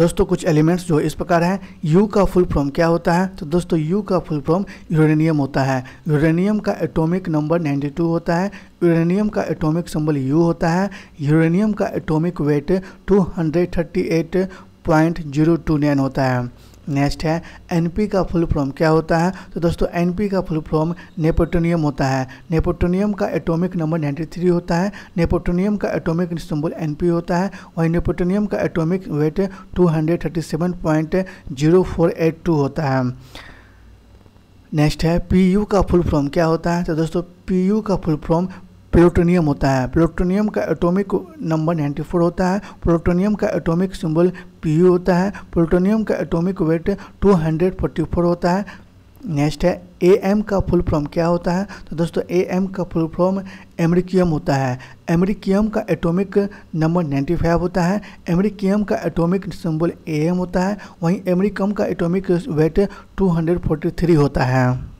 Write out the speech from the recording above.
दोस्तों कुछ एलिमेंट्स जो इस प्रकार हैं यू का फुल फॉर्म क्या होता है तो दोस्तों यू का फुल फॉर्म यूरेनियम होता है यूरेनियम का एटॉमिक नंबर 92 होता है यूरेनियम का एटॉमिक सिंबल यू होता है यूरेनियम का atomic weight 238 point zero two nine होता है नेक्स्ट है एनपी का फुल फॉर्म क्या होता है तो दोस्तों एनपी का फुल फॉर्म नेपोटोनियम होता है नेपोटोनियम का एटॉमिक नंबर नाइन्टी थ्री होता है नेपोटोनियम का एटॉमिक सिंबल एनपी होता है वहीं नेपोटोनियम का atomic weight two hundred thirty seven point zero four eight two होता है नेक्स्ट है यू का फुल फॉर्म क्या होता है तो दोस्तों यू का फुल फॉर्म प्लूटोनियम होता है प्लूटोनियम का एटॉमिक नंबर 94 होता है प्लूटोनियम का एटॉमिक सिंबल पी होता है प्लूटोनियम का एटॉमिक वेट 244 होता है नेक्स्ट है ए एम का फुल फॉर्म क्या होता है तो दोस्तों ए एम का फुल फॉर्म एमरिकियम होता है एमरिकियम का एटॉमिक नंबर 95 होता है एमरिकियम का एटॉमिक सिंबल ए एम होता है वहीं एमरिकम का एटॉमिक वेट 243 होता है